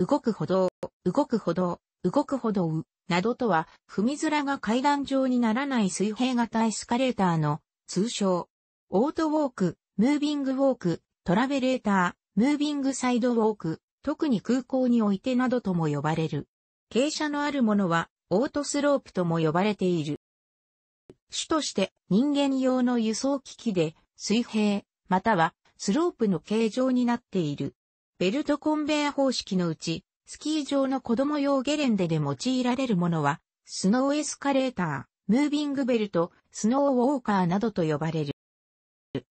動く歩道、動く歩道、動く歩道、などとは、踏み面が階段状にならない水平型エスカレーターの通称。オートウォーク、ムービングウォーク、トラベレーター、ムービングサイドウォーク、特に空港においてなどとも呼ばれる。傾斜のあるものは、オートスロープとも呼ばれている。主として人間用の輸送機器で水平、またはスロープの形状になっている。ベルトコンベア方式のうち、スキー場の子供用ゲレンデで用いられるものは、スノーエスカレーター、ムービングベルト、スノーウォーカーなどと呼ばれる。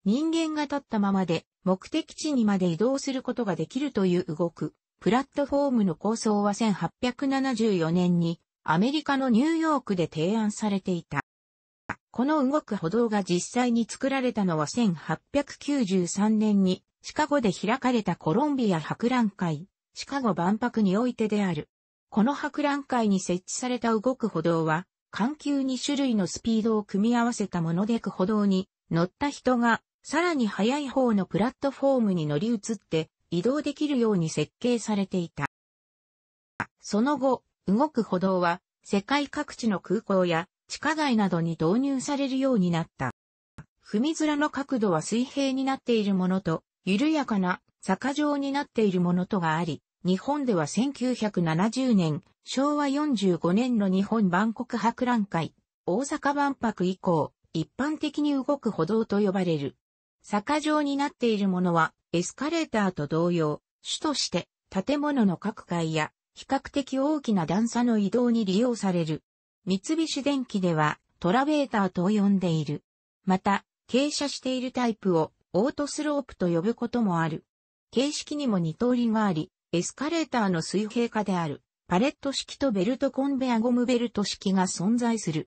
人間が立ったままで目的地にまで移動することができるという動く、プラットフォームの構想は1874年にアメリカのニューヨークで提案されていた。この動く歩道が実際に作られたのは1893年にシカゴで開かれたコロンビア博覧会、シカゴ万博においてである。この博覧会に設置された動く歩道は、緩急2種類のスピードを組み合わせたものでく歩道に乗った人が、さらに速い方のプラットフォームに乗り移って移動できるように設計されていた。その後、動く歩道は世界各地の空港や地下街などに導入されるようになった。踏み面の角度は水平になっているものと、緩やかな坂状になっているものとがあり、日本では1970年、昭和45年の日本万国博覧会、大阪万博以降、一般的に動く歩道と呼ばれる。坂状になっているものは、エスカレーターと同様、主として、建物の各階や、比較的大きな段差の移動に利用される。三菱電機ではトラベーターと呼んでいる。また、傾斜しているタイプをオートスロープと呼ぶこともある。形式にも二通りがあり、エスカレーターの水平化である、パレット式とベルトコンベアゴムベルト式が存在する。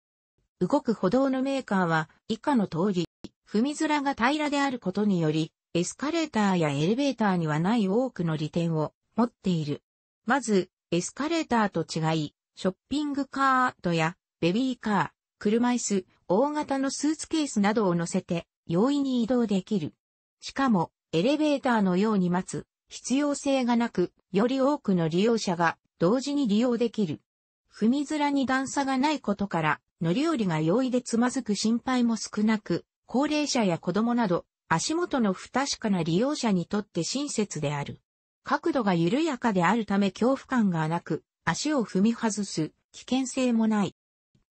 動く歩道のメーカーは以下の通り、踏み面が平らであることにより、エスカレーターやエレベーターにはない多くの利点を持っている。まず、エスカレーターと違い、ショッピングカートやベビーカー、車椅子、大型のスーツケースなどを乗せて容易に移動できる。しかも、エレベーターのように待つ必要性がなく、より多くの利用者が同時に利用できる。踏みづらに段差がないことから、乗り降りが容易でつまずく心配も少なく、高齢者や子供など、足元の不確かな利用者にとって親切である。角度が緩やかであるため恐怖感がなく、足を踏み外す危険性もない。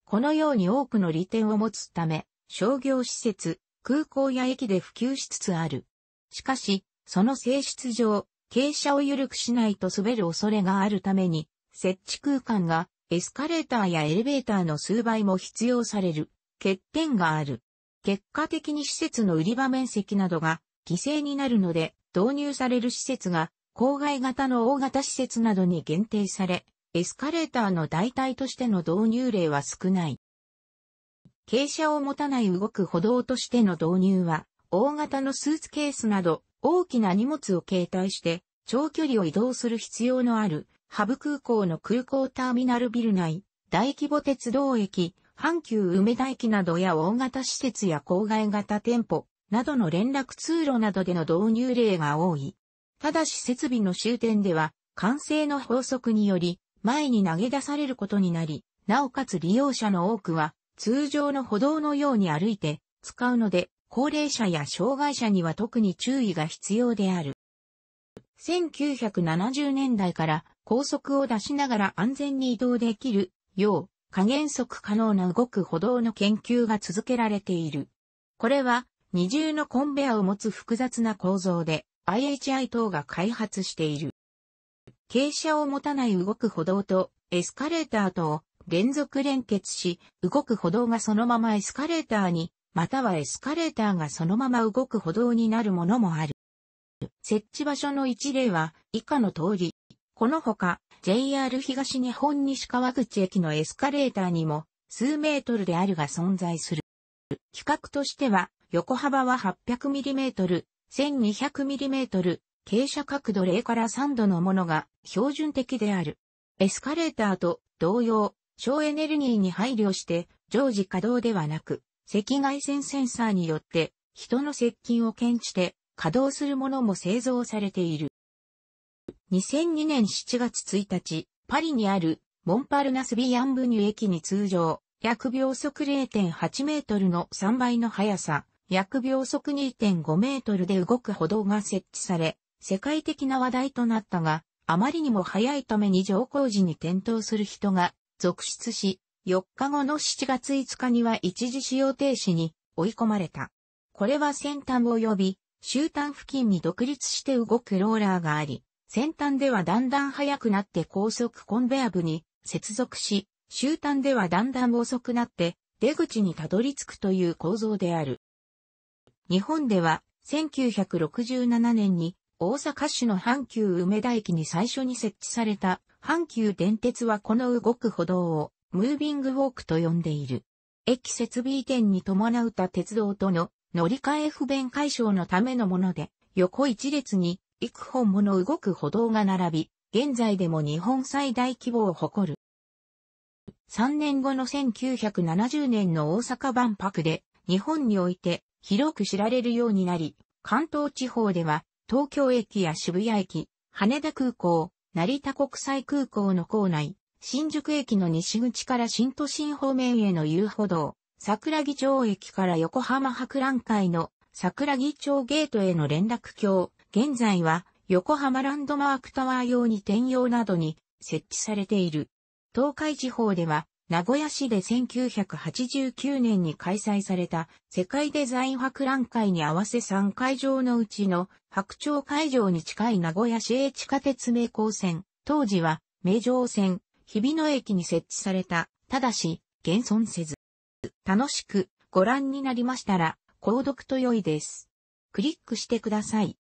このように多くの利点を持つため、商業施設、空港や駅で普及しつつある。しかし、その性質上、傾斜を緩くしないと滑る恐れがあるために、設置空間がエスカレーターやエレベーターの数倍も必要される欠点がある。結果的に施設の売り場面積などが犠牲になるので、導入される施設が郊外型の大型施設などに限定され、エスカレーターの代替としての導入例は少ない。傾斜を持たない動く歩道としての導入は、大型のスーツケースなど大きな荷物を携帯して長距離を移動する必要のあるハブ空港の空港ターミナルビル内、大規模鉄道駅、阪急梅田駅などや大型施設や郊外型店舗などの連絡通路などでの導入例が多い。ただし設備の終点では、完成の法則により、前に投げ出されることになり、なおかつ利用者の多くは通常の歩道のように歩いて使うので、高齢者や障害者には特に注意が必要である。1970年代から高速を出しながら安全に移動できるよう加減速可能な動く歩道の研究が続けられている。これは二重のコンベアを持つ複雑な構造で IHI 等が開発している。傾斜を持たない動く歩道とエスカレーターとを連続連結し、動く歩道がそのままエスカレーターに、またはエスカレーターがそのまま動く歩道になるものもある。設置場所の一例は以下の通り。このほか、JR 東日本西川口駅のエスカレーターにも数メートルであるが存在する。規格としては、横幅は 800mm、1200mm、傾斜角度0から3度のものが標準的である。エスカレーターと同様、省エネルギーに配慮して常時稼働ではなく、赤外線センサーによって人の接近を検知して稼働するものも製造されている。2002年7月1日、パリにあるモンパルナスビアンブニュ駅に通常、約秒速0.8メートルの3倍の速さ、約秒速2.5メートルで動く歩道が設置され、世界的な話題となったが、あまりにも早いために上皇時に転倒する人が続出し、4日後の7月5日には一時使用停止に追い込まれた。これは先端を呼び、終端付近に独立して動くローラーがあり、先端ではだんだん速くなって高速コンベア部に接続し、終端ではだんだん遅くなって出口にたどり着くという構造である。日本では1967年に大阪市の阪急梅田駅に最初に設置された阪急電鉄はこの動く歩道をムービングウォークと呼んでいる。駅設備移転に伴うた鉄道との乗り換え不便解消のためのもので、横一列に幾本もの動く歩道が並び、現在でも日本最大規模を誇る。3年後の1970年の大阪万博で、日本において広く知られるようになり、関東地方では東京駅や渋谷駅、羽田空港、成田国際空港の構内、新宿駅の西口から新都心方面への遊歩道、桜木町駅から横浜博覧会の桜木町ゲートへの連絡橋、現在は横浜ランドマークタワー用に転用などに設置されている。東海地方では、名古屋市で1989年に開催された世界デザイン博覧会に合わせ3会場のうちの白鳥会場に近い名古屋市営地下鉄名高線、当時は名城線、日比野駅に設置された、ただし、現存せず。楽しくご覧になりましたら、購読と良いです。クリックしてください。